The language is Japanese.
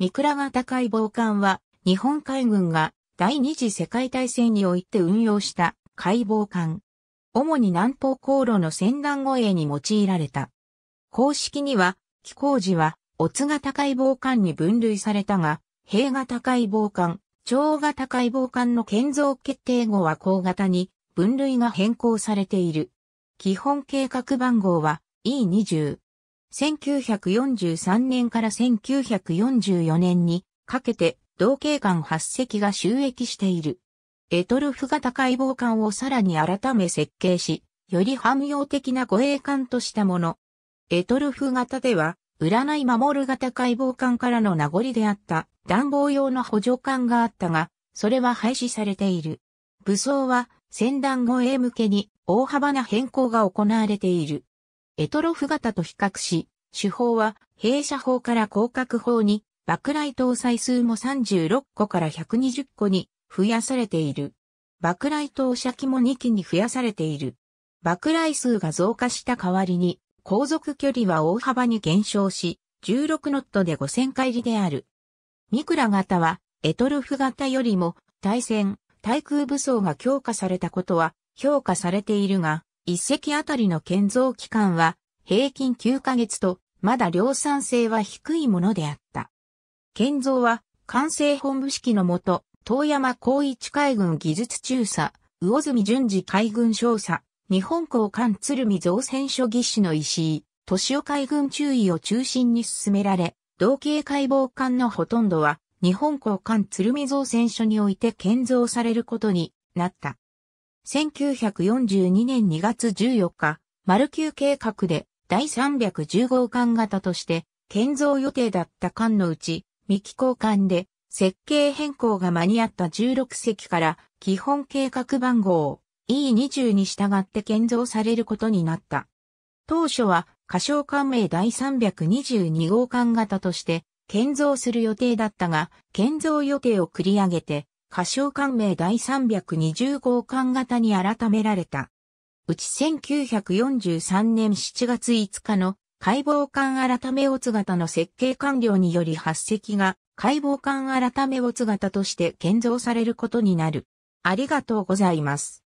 ミラが型海防艦は、日本海軍が第二次世界大戦において運用した海防艦。主に南方航路の船団護衛に用いられた。公式には、寄港時は、オツ型海防艦に分類されたが、平型海防艦、超型海防艦の建造決定後は高型に分類が変更されている。基本計画番号は E20。1943年から1944年にかけて同系艦8隻が収益している。エトルフ型解剖艦をさらに改め設計し、より汎用的な護衛艦としたもの。エトルフ型では、占い守る型解剖艦からの名残であった暖房用の補助艦があったが、それは廃止されている。武装は、戦団護衛向けに大幅な変更が行われている。エトロフ型と比較し、手法は弊社法から広角法に、爆雷搭載数も36個から120個に増やされている。爆雷搭射機も2機に増やされている。爆雷数が増加した代わりに、航続距離は大幅に減少し、16ノットで5000回りである。ミクラ型は、エトルフ型よりも、対戦、対空武装が強化されたことは評価されているが、1隻あたりの建造期間は平均9ヶ月と、まだ量産性は低いものであった。建造は、完成本部式のもと、遠山光一海軍技術中佐、魚住淳二海軍少佐、日本港艦鶴見造船所技師の石井、敏夫海軍中尉を中心に進められ、同系解剖艦のほとんどは、日本港艦鶴見造船所において建造されることになった。1942年2月14日、マルキュー計画で第310号艦型として建造予定だった艦のうち、未期交換で設計変更が間に合った16隻から基本計画番号 E20 に従って建造されることになった。当初は仮称艦名第322号艦型として建造する予定だったが、建造予定を繰り上げて歌唱官名第320号館型に改められた。うち1943年7月5日の解剖艦改めオツ型の設計完了により発隻が解剖艦改めオツ型として建造されることになる。ありがとうございます。